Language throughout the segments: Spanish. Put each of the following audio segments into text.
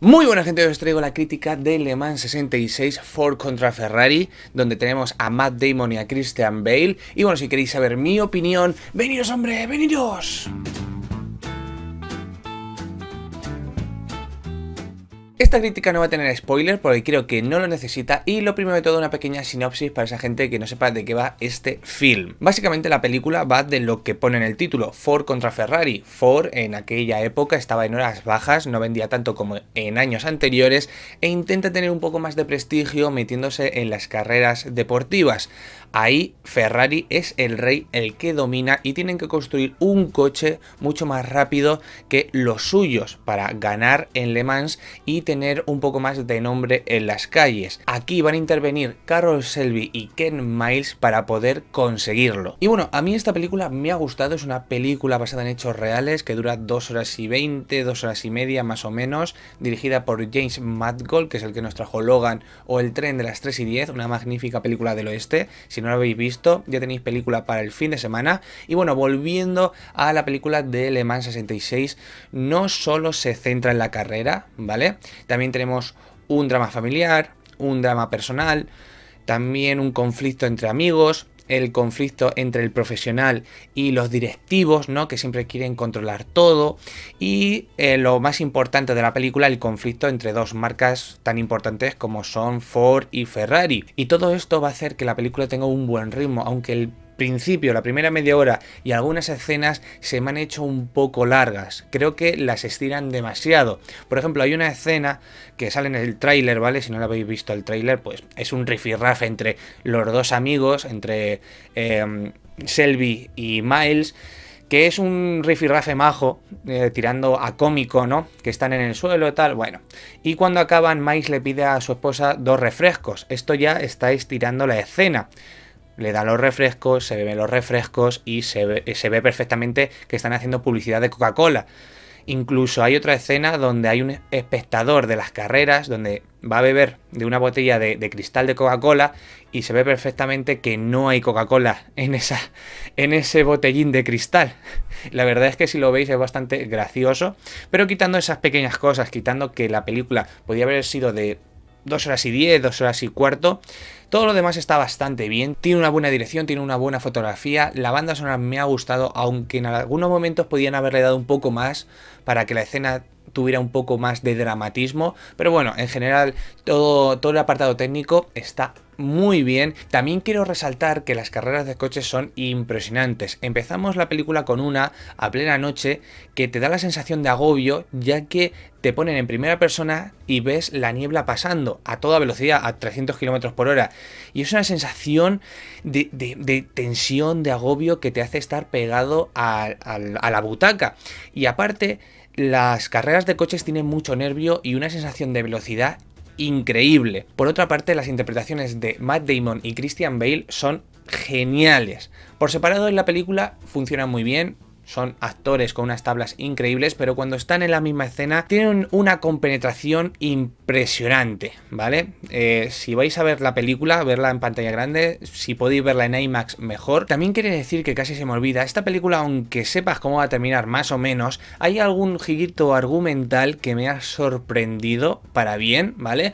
Muy buena gente, os traigo la crítica de Le Mans 66 Ford contra Ferrari, donde tenemos a Matt Damon y a Christian Bale. Y bueno, si queréis saber mi opinión, venidos hombre, venidos. Esta crítica no va a tener spoilers porque creo que no lo necesita y lo primero de todo una pequeña sinopsis para esa gente que no sepa de qué va este film. Básicamente la película va de lo que pone en el título, Ford contra Ferrari. Ford en aquella época estaba en horas bajas, no vendía tanto como en años anteriores e intenta tener un poco más de prestigio metiéndose en las carreras deportivas. Ahí Ferrari es el rey, el que domina y tienen que construir un coche mucho más rápido que los suyos para ganar en Le Mans y tener un poco más de nombre en las calles. Aquí van a intervenir Carol Selby y Ken Miles para poder conseguirlo. Y bueno, a mí esta película me ha gustado, es una película basada en hechos reales que dura 2 horas y 20, 2 horas y media más o menos, dirigida por James Madgold, que es el que nos trajo Logan o El tren de las 3 y 10, una magnífica película del oeste. Si no la habéis visto, ya tenéis película para el fin de semana. Y bueno, volviendo a la película de Le Mans 66, no solo se centra en la carrera, ¿vale? También tenemos un drama familiar, un drama personal, también un conflicto entre amigos, el conflicto entre el profesional y los directivos, ¿no? Que siempre quieren controlar todo. Y eh, lo más importante de la película, el conflicto entre dos marcas tan importantes como son Ford y Ferrari. Y todo esto va a hacer que la película tenga un buen ritmo, aunque el principio, la primera media hora y algunas escenas se me han hecho un poco largas. Creo que las estiran demasiado. Por ejemplo, hay una escena que sale en el tráiler, ¿vale? Si no la habéis visto el tráiler, pues es un rifirrafe entre los dos amigos, entre em, Selby y Miles que es un rifirrafe majo, eh, tirando a cómico, ¿no? Que están en el suelo y tal, bueno. Y cuando acaban, Miles le pide a su esposa dos refrescos. Esto ya está estirando la escena le dan los refrescos, se beben los refrescos y eh, se ve, perfectamente que están haciendo publicidad de Coca-Cola. Incluso hay otra escena donde hay un espectador de las carreras donde va a beber de una botella de, cristal de Coca-Cola y se ve perfectamente que no hay Coca-Cola en, esa, en ese botellín de cristal. La verdad es que si lo veis es bastante gracioso, pero quitando esas pequeñas cosas, quitando que la película podía haber sido de dos horas y 10, dos horas y cuarto. Todo lo demás está bastante bien, tiene una buena dirección, tiene una buena fotografía, la banda sonora me ha gustado, aunque en algunos momentos podían haberle dado un poco más para que la escena tuviera un poco más de dramatismo. Pero bueno, en general todo, todo el apartado técnico está muy bien. También quiero resaltar que las carreras de coches son impresionantes. Empezamos la película con una a plena noche que te da la sensación de agobio ya que te ponen en primera persona y ves la niebla pasando a toda velocidad, a 300 km por hora. Y es una sensación de, tensión, de agobio que te hace estar pegado a la butaca. Y aparte las carreras de coches tienen mucho nervio y una sensación de velocidad increíble. Por otra parte, las interpretaciones de Matt Damon y Christian Bale son geniales. Por separado en la película funcionan muy bien, son actores con unas tablas increíbles, pero cuando están en la misma escena tienen una compenetración impresionante, ¿vale? Eh, si vais a ver la película, verla en pantalla grande, si podéis verla en IMAX mejor. También quiere decir que casi se me olvida, esta película aunque sepas cómo va a terminar más o menos, hay algún giguito argumental que me ha sorprendido para bien, ¿vale?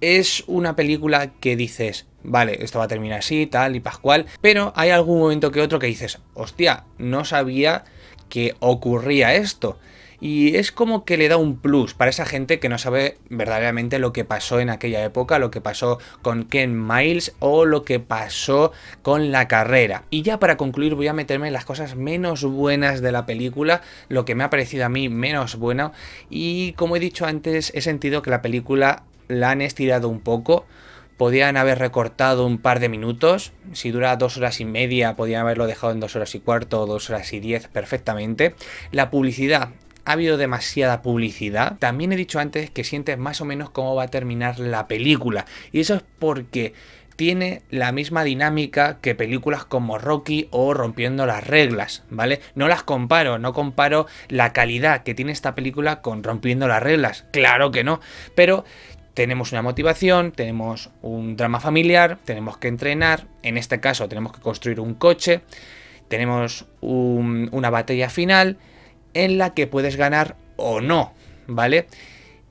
Es una película que dices, vale, esto va a terminar así, tal y pascual, pero hay algún momento que otro que dices, hostia, no sabía que ocurría esto. Y es como que le da un plus para esa gente que no sabe verdaderamente lo que pasó en aquella época, lo que pasó con Ken Miles o lo que pasó con la carrera. Y ya para concluir voy a meterme en las cosas menos buenas de la película, lo que me ha parecido a mí menos bueno. Y como he dicho antes, he sentido que la película la han estirado un poco podían haber recortado un par de minutos. Si dura dos horas y media, podían haberlo dejado en dos horas y cuarto o dos horas y diez perfectamente. La publicidad. Ha habido demasiada publicidad. También he dicho antes que sientes más o menos cómo va a terminar la película. Y eso es porque tiene la misma dinámica que películas como Rocky o Rompiendo las Reglas, ¿vale? No las comparo, no comparo la calidad que tiene esta película con Rompiendo las Reglas, claro que no, pero tenemos una motivación, tenemos un drama familiar, tenemos que entrenar, en este caso tenemos que construir un coche, tenemos una batalla final en la que puedes ganar o no, ¿vale?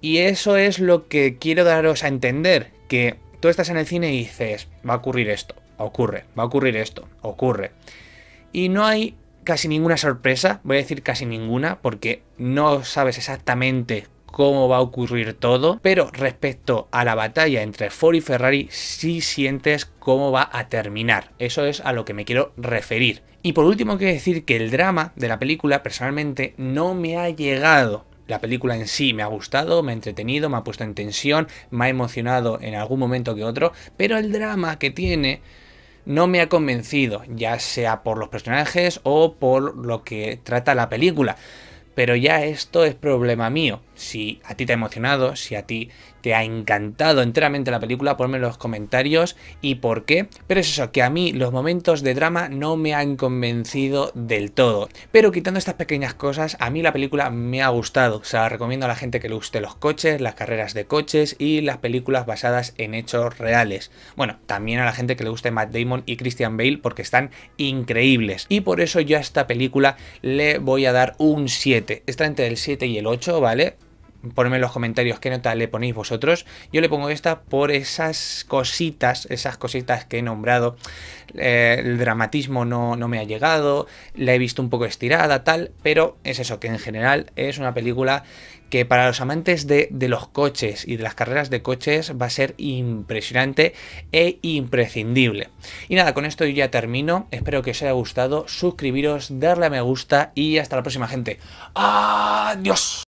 Y eso es lo que quiero daros a entender, que tú estás en el cine y dices, va a ocurrir esto, ocurre, va a ocurrir esto, ocurre. Y no hay casi ninguna sorpresa, voy a decir casi ninguna, porque no sabes exactamente cómo va a ocurrir todo, pero respecto a la batalla entre Ford y Ferrari sí sientes cómo va a terminar. Eso es a lo que me quiero referir. Y por último quiero decir que el drama de la película personalmente no me ha llegado. La película en sí me ha gustado, me ha entretenido, me ha puesto en tensión, me ha emocionado en algún momento que otro, pero el drama que tiene no me ha convencido, ya sea por los personajes o por lo que trata la película pero ya esto es problema mío. Si a ti te ha emocionado, si a ti te ha encantado enteramente la película, ponme en los comentarios y por qué. Pero es eso, que a mí los momentos de drama no me han convencido del todo. Pero quitando estas pequeñas cosas, a mí la película me ha gustado. O sea, recomiendo a la gente que le guste los coches, las carreras de coches y las películas basadas en hechos reales. Bueno, también a la gente que le guste Matt Damon y Christian Bale porque están increíbles. Y por eso yo a esta película le voy a dar un 7. Está entre el 7 y el 8, ¿vale? Ponme en los comentarios qué nota le ponéis vosotros. Yo le pongo esta por esas cositas, esas cositas que he nombrado. Eh, el dramatismo no, no, me ha llegado, la he visto un poco estirada, tal, pero es eso, que en general es una película que para los amantes de, de los coches y de las carreras de coches va a ser impresionante e imprescindible. Y nada, con esto yo ya termino. Espero que os haya gustado. Suscribiros, darle a me gusta y hasta la próxima, gente. ¡Adiós!